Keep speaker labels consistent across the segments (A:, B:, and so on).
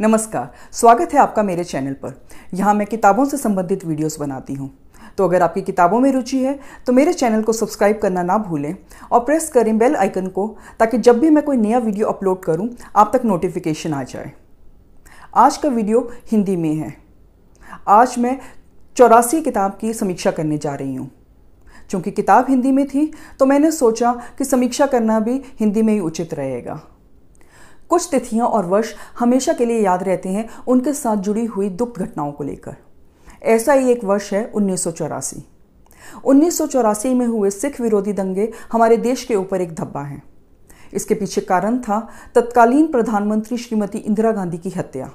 A: नमस्कार स्वागत है आपका मेरे चैनल पर यहाँ मैं किताबों से संबंधित वीडियोस बनाती हूँ तो अगर आपकी किताबों में रुचि है तो मेरे चैनल को सब्सक्राइब करना ना भूलें और प्रेस करें बेल आइकन को ताकि जब भी मैं कोई नया वीडियो अपलोड करूँ आप तक नोटिफिकेशन आ जाए आज का वीडियो हिंदी में है आज मैं चौरासी किताब की समीक्षा करने जा रही हूँ चूँकि किताब हिंदी में थी तो मैंने सोचा कि समीक्षा करना भी हिंदी में ही उचित रहेगा कुछ तिथियां और वर्ष हमेशा के लिए याद रहते हैं उनके साथ जुड़ी हुई दुख घटनाओं को लेकर ऐसा ही एक वर्ष है उन्नीस सौ में हुए सिख विरोधी दंगे हमारे देश के ऊपर एक धब्बा हैं इसके पीछे कारण था तत्कालीन प्रधानमंत्री श्रीमती इंदिरा गांधी की हत्या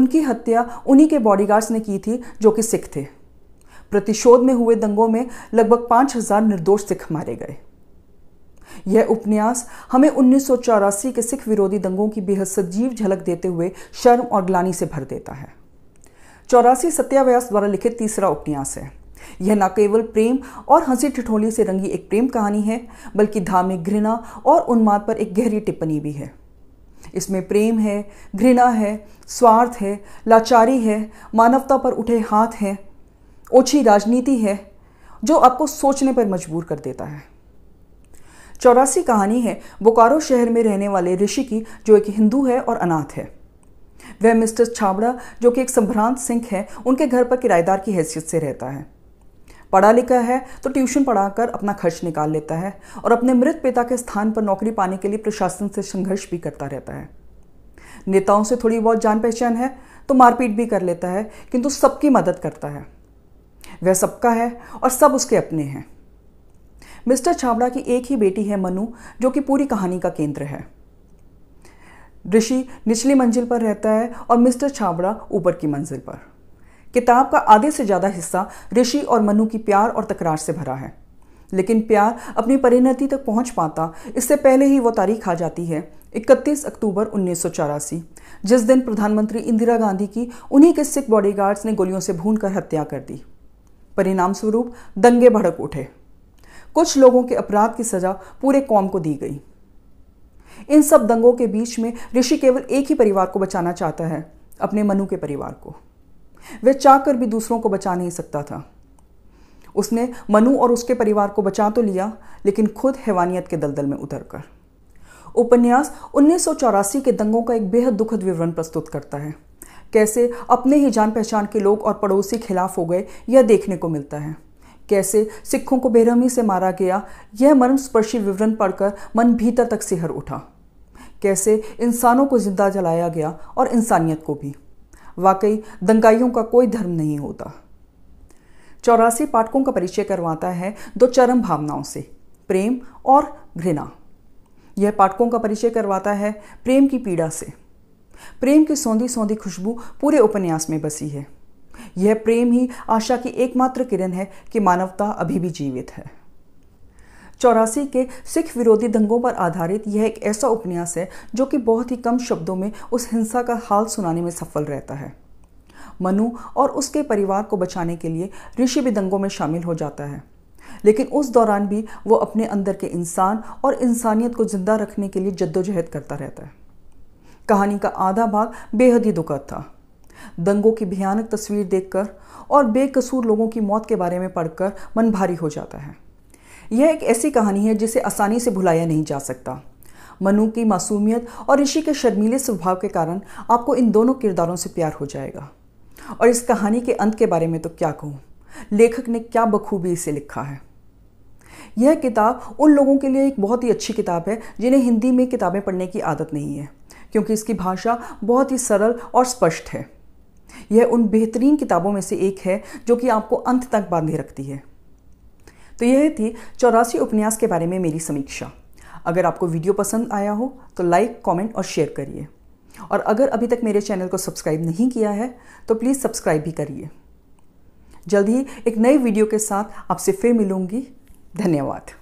A: उनकी हत्या उन्हीं के बॉडीगार्ड्स ने की थी जो कि सिख थे प्रतिशोध में हुए दंगों में लगभग हज़ार निर्दोष सिख मारे गए यह उपन्यास हमें उन्नीस के सिख विरोधी दंगों की बेहद सजीव झलक देते हुए शर्म और ग्लानी से भर देता है चौरासी सत्याव्यास द्वारा लिखित तीसरा उपन्यास है यह न केवल प्रेम और हंसी ठिठोली से रंगी एक प्रेम कहानी है बल्कि धार्मिक घृणा और उन्माद पर एक गहरी टिप्पणी भी है इसमें प्रेम है घृणा है स्वार्थ है लाचारी है मानवता पर उठे हाथ हैं ओछी राजनीति है जो आपको सोचने पर मजबूर कर देता है चौरासी कहानी है बोकारो शहर में रहने वाले ऋषि की जो एक हिंदू है और अनाथ है वह मिस्टर छाबड़ा जो कि एक संभ्रांत सिंह है उनके घर पर किराएदार की हैसियत से रहता है पढ़ा लिखा है तो ट्यूशन पढ़ाकर अपना खर्च निकाल लेता है और अपने मृत पिता के स्थान पर नौकरी पाने के लिए प्रशासन से संघर्ष भी करता रहता है नेताओं से थोड़ी बहुत जान पहचान है तो मारपीट भी कर लेता है किंतु सबकी मदद करता है वह सबका है और सब उसके अपने हैं मिस्टर छाबड़ा की एक ही बेटी है मनु जो कि पूरी कहानी का केंद्र है ऋषि निचली मंजिल पर रहता है और मिस्टर छाबड़ा ऊपर की मंजिल पर किताब का आधे से ज़्यादा हिस्सा ऋषि और मनु की प्यार और तकरार से भरा है लेकिन प्यार अपनी परिणति तक पहुंच पाता इससे पहले ही वो तारीख आ जाती है 31 अक्टूबर उन्नीस जिस दिन प्रधानमंत्री इंदिरा गांधी की उन्हीं के सिख बॉडीगार्ड्स ने गोलियों से भून हत्या कर दी परिणाम स्वरूप दंगे भड़क उठे कुछ लोगों के अपराध की सजा पूरे कौम को दी गई इन सब दंगों के बीच में ऋषि केवल एक ही परिवार को बचाना चाहता है अपने मनु के परिवार को वह चाहकर भी दूसरों को बचा नहीं सकता था उसने मनु और उसके परिवार को बचा तो लिया लेकिन खुद हैवानियत के दलदल में उतर कर उपन्यास उन्नीस के दंगों का एक बेहद दुखद विवरण प्रस्तुत करता है कैसे अपने ही जान पहचान के लोग और पड़ोसी खिलाफ हो गए यह देखने को मिलता है कैसे सिखों को बेरहमी से मारा गया यह मर्मस्पर्शी विवरण पढ़कर मन भीतर तक सिहर उठा कैसे इंसानों को जिंदा जलाया गया और इंसानियत को भी वाकई दंगाइयों का कोई धर्म नहीं होता चौरासी पाठकों का परिचय करवाता है दो चरम भावनाओं से प्रेम और घृणा यह पाठकों का परिचय करवाता है प्रेम की पीड़ा से प्रेम की सौंधी सौंधी खुशबू पूरे उपन्यास में बसी है यह प्रेम ही आशा की एकमात्र किरण है कि मानवता अभी भी जीवित है चौरासी के सिख विरोधी दंगों पर आधारित यह एक ऐसा उपन्यास है जो कि बहुत ही कम शब्दों में उस हिंसा का हाल सुनाने में सफल रहता है मनु और उसके परिवार को बचाने के लिए ऋषि भी दंगों में शामिल हो जाता है लेकिन उस दौरान भी वो अपने अंदर के इंसान और इंसानियत को जिंदा रखने के लिए जद्दोजहद करता रहता है कहानी का आधा भाग बेहद ही दुखद था दंगों की भयानक तस्वीर देखकर और बेकसूर लोगों की मौत के बारे में पढ़कर मन भारी हो जाता है यह एक ऐसी कहानी है जिसे आसानी से भुलाया नहीं जा सकता मनु की मासूमियत और ऋषि के शर्मीले स्वभाव के कारण आपको इन दोनों किरदारों से प्यार हो जाएगा और इस कहानी के अंत के बारे में तो क्या कहूँ लेखक ने क्या बखूबी इसे लिखा है यह किताब उन लोगों के लिए एक बहुत ही अच्छी किताब है जिन्हें हिंदी में किताबें पढ़ने की आदत नहीं है क्योंकि इसकी भाषा बहुत ही सरल और स्पष्ट है यह उन बेहतरीन किताबों में से एक है जो कि आपको अंत तक बांधे रखती है तो यह थी चौरासी उपन्यास के बारे में मेरी समीक्षा अगर आपको वीडियो पसंद आया हो तो लाइक कमेंट और शेयर करिए और अगर अभी तक मेरे चैनल को सब्सक्राइब नहीं किया है तो प्लीज़ सब्सक्राइब भी करिए जल्द ही एक नए वीडियो के साथ आपसे फिर मिलूंगी धन्यवाद